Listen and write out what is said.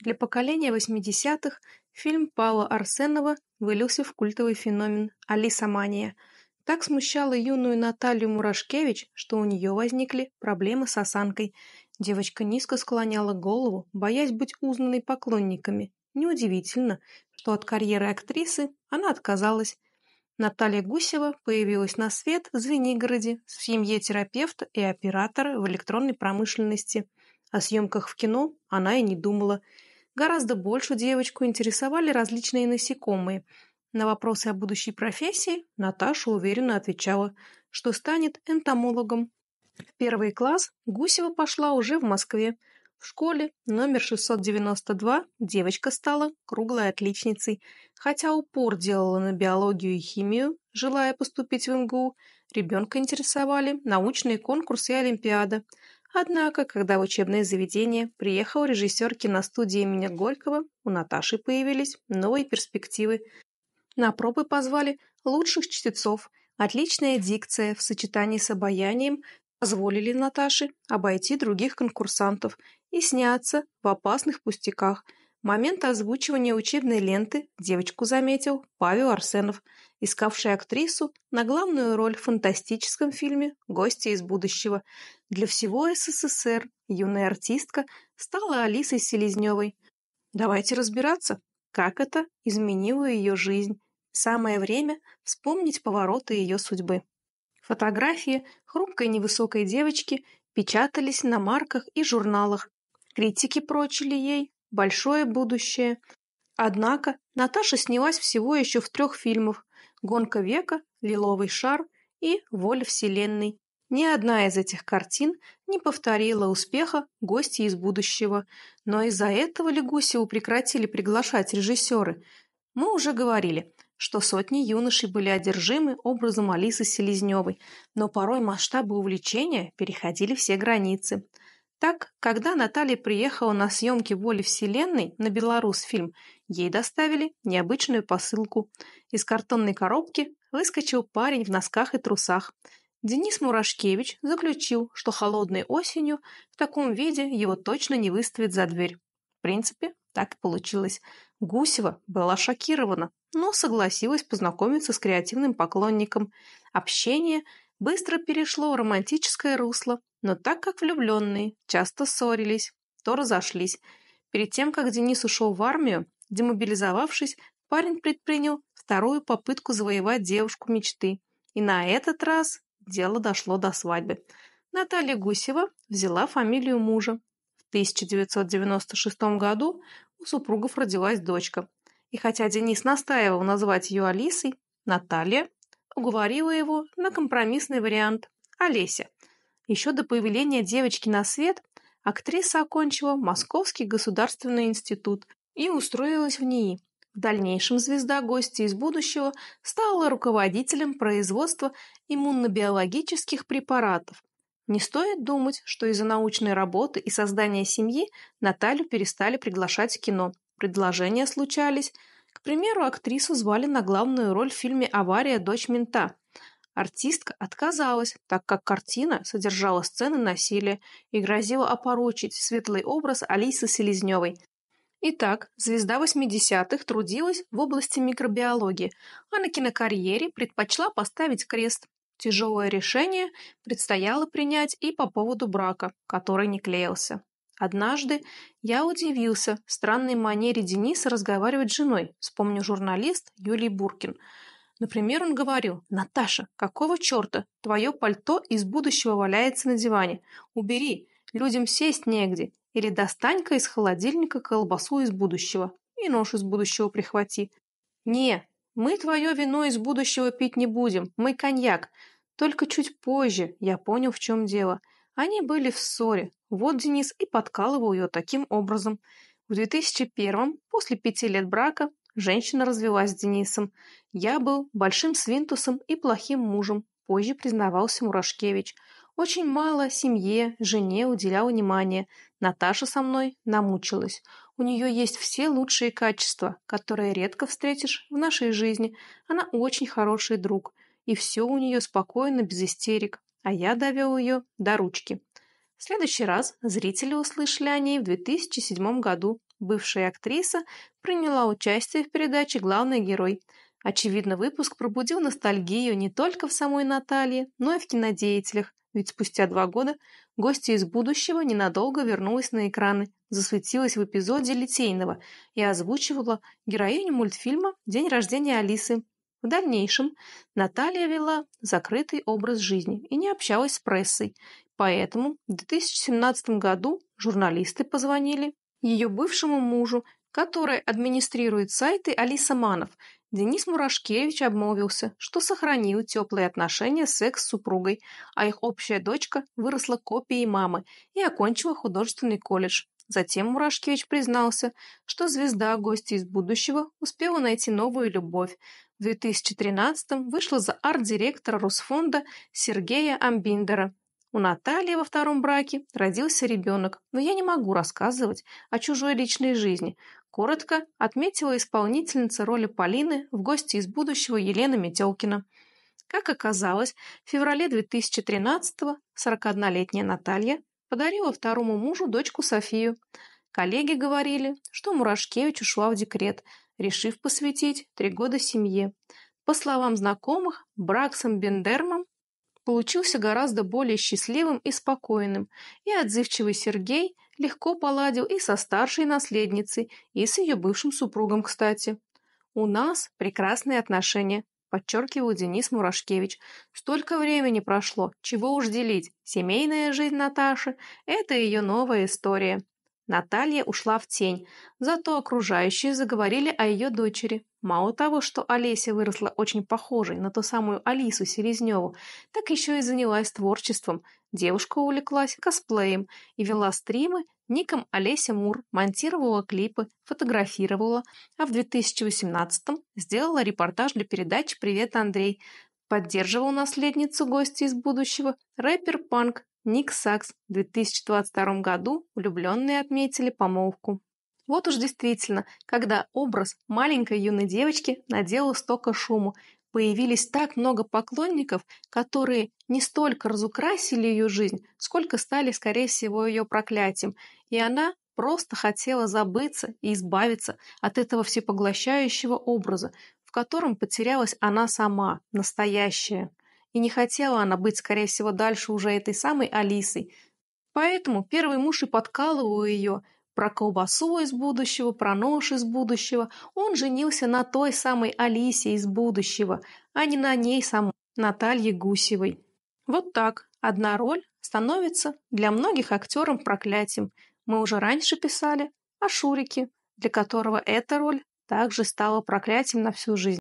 Для поколения 80-х фильм Павла Арсенова вылился в культовый феномен «Алисомания». Так смущала юную Наталью Мурашкевич, что у нее возникли проблемы с осанкой. Девочка низко склоняла голову, боясь быть узнанной поклонниками. Неудивительно, что от карьеры актрисы она отказалась. Наталья Гусева появилась на свет в Звенигороде в семье терапевта и оператора в электронной промышленности – о съемках в кино она и не думала. Гораздо больше девочку интересовали различные насекомые. На вопросы о будущей профессии Наташа уверенно отвечала, что станет энтомологом. В первый класс Гусева пошла уже в Москве. В школе номер 692 девочка стала круглой отличницей, хотя упор делала на биологию и химию, желая поступить в МГУ, ребенка интересовали научные конкурсы и олимпиады. Однако, когда в учебное заведение приехал режиссер киностудии имени Горького, у Наташи появились новые перспективы. На пробы позвали лучших чтецов. Отличная дикция в сочетании с обаянием позволили Наташе обойти других конкурсантов и сняться в опасных пустяках. Момент озвучивания учебной ленты девочку заметил Павел Арсенов, искавший актрису на главную роль в фантастическом фильме «Гости из будущего». Для всего СССР юная артистка стала Алисой Селезневой. Давайте разбираться, как это изменило ее жизнь. Самое время вспомнить повороты ее судьбы. Фотографии хрупкой невысокой девочки печатались на марках и журналах. Критики прочили ей большое будущее. Однако Наташа снялась всего еще в трех фильмах «Гонка века», «Лиловый шар» и «Воля вселенной». Ни одна из этих картин не повторила успеха «Гости из будущего», но из-за этого Легусеву прекратили приглашать режиссеры. Мы уже говорили, что сотни юношей были одержимы образом Алисы Селезневой, но порой масштабы увлечения переходили все границы. Так, когда Наталья приехала на съемки «Воли вселенной» на фильм, ей доставили необычную посылку. Из картонной коробки выскочил парень в носках и трусах – Денис Мурашкевич заключил, что холодной осенью в таком виде его точно не выставит за дверь. В принципе, так и получилось. Гусева была шокирована, но согласилась познакомиться с креативным поклонником. Общение быстро перешло в романтическое русло, но так как влюбленные часто ссорились, то разошлись. Перед тем, как Денис ушел в армию, демобилизовавшись, парень предпринял вторую попытку завоевать девушку мечты. И на этот раз дело дошло до свадьбы. Наталья Гусева взяла фамилию мужа. В 1996 году у супругов родилась дочка. И хотя Денис настаивал назвать ее Алисой, Наталья уговорила его на компромиссный вариант – Олеся. Еще до появления девочки на свет актриса окончила Московский государственный институт и устроилась в НИИ. В дальнейшем звезда гостя из будущего стала руководителем производства иммунобиологических препаратов. Не стоит думать, что из-за научной работы и создания семьи Наталью перестали приглашать в кино. Предложения случались. К примеру, актрису звали на главную роль в фильме «Авария. Дочь мента». Артистка отказалась, так как картина содержала сцены насилия и грозила опорочить светлый образ Алисы Селезневой, Итак, звезда 80-х трудилась в области микробиологии, а на кинокарьере предпочла поставить крест. Тяжелое решение предстояло принять и по поводу брака, который не клеился. Однажды я удивился странной манере Дениса разговаривать с женой, вспомнил журналист Юлий Буркин. Например, он говорил, «Наташа, какого черта? Твое пальто из будущего валяется на диване. Убери, людям сесть негде. Или достань-ка из холодильника колбасу из будущего и нож из будущего прихвати. Не, мы твое вино из будущего пить не будем, мы коньяк. Только чуть позже я понял, в чем дело. Они были в ссоре. Вот Денис и подкалывал ее таким образом. В 2001-м, после пяти лет брака, женщина развелась с Денисом. Я был большим свинтусом и плохим мужем, позже признавался Мурашкевич – очень мало семье, жене уделял внимания. Наташа со мной намучилась. У нее есть все лучшие качества, которые редко встретишь в нашей жизни. Она очень хороший друг. И все у нее спокойно, без истерик. А я довел ее до ручки. В следующий раз зрители услышали о ней в 2007 году. Бывшая актриса приняла участие в передаче «Главный герой». Очевидно, выпуск пробудил ностальгию не только в самой Наталье, но и в кинодеятелях. Ведь спустя два года гостья из будущего ненадолго вернулась на экраны, засветилась в эпизоде «Литейного» и озвучивала героиню мультфильма «День рождения Алисы». В дальнейшем Наталья вела закрытый образ жизни и не общалась с прессой, поэтому в 2017 году журналисты позвонили ее бывшему мужу которой администрирует сайты Алиса Манов, Денис Мурашкевич обмолвился, что сохранил теплые отношения секс с супругой, а их общая дочка выросла копией мамы и окончила художественный колледж. Затем Мурашкевич признался, что звезда гостя из будущего успела найти новую любовь. В 2013-м вышла за арт-директора Русфонда Сергея Амбиндера. У Натальи во втором браке родился ребенок, но я не могу рассказывать о чужой личной жизни коротко отметила исполнительница роли Полины в гости из будущего Елены Метелкина. Как оказалось, в феврале 2013-го 41-летняя Наталья подарила второму мужу дочку Софию. Коллеги говорили, что Мурашкевич ушла в декрет, решив посвятить три года семье. По словам знакомых, брак с Амбендермом получился гораздо более счастливым и спокойным, и отзывчивый Сергей легко поладил и со старшей наследницей, и с ее бывшим супругом, кстати. «У нас прекрасные отношения», – подчеркивал Денис Мурашкевич. «Столько времени прошло, чего уж делить. Семейная жизнь Наташи – это ее новая история». Наталья ушла в тень, зато окружающие заговорили о ее дочери. Мало того, что Олеся выросла очень похожей на ту самую Алису Селезневу, так еще и занялась творчеством, Девушка увлеклась косплеем и вела стримы ником Олеся Мур, монтировала клипы, фотографировала, а в 2018-м сделала репортаж для передачи «Привет, Андрей», поддерживал наследницу гостя из будущего рэпер Панк Ник Сакс. В 2022 году влюбленные отметили помолвку. Вот уж действительно, когда образ маленькой юной девочки наделал столько шуму, появились так много поклонников, которые не столько разукрасили ее жизнь, сколько стали, скорее всего, ее проклятием, и она просто хотела забыться и избавиться от этого всепоглощающего образа, в котором потерялась она сама, настоящая. И не хотела она быть, скорее всего, дальше уже этой самой Алисой. Поэтому первый муж и подкалывал ее – про колбасу из будущего, про нож из будущего. Он женился на той самой Алисе из будущего, а не на ней самой, Наталье Гусевой. Вот так. Одна роль становится для многих актером проклятием. Мы уже раньше писали о Шурике, для которого эта роль также стала проклятием на всю жизнь.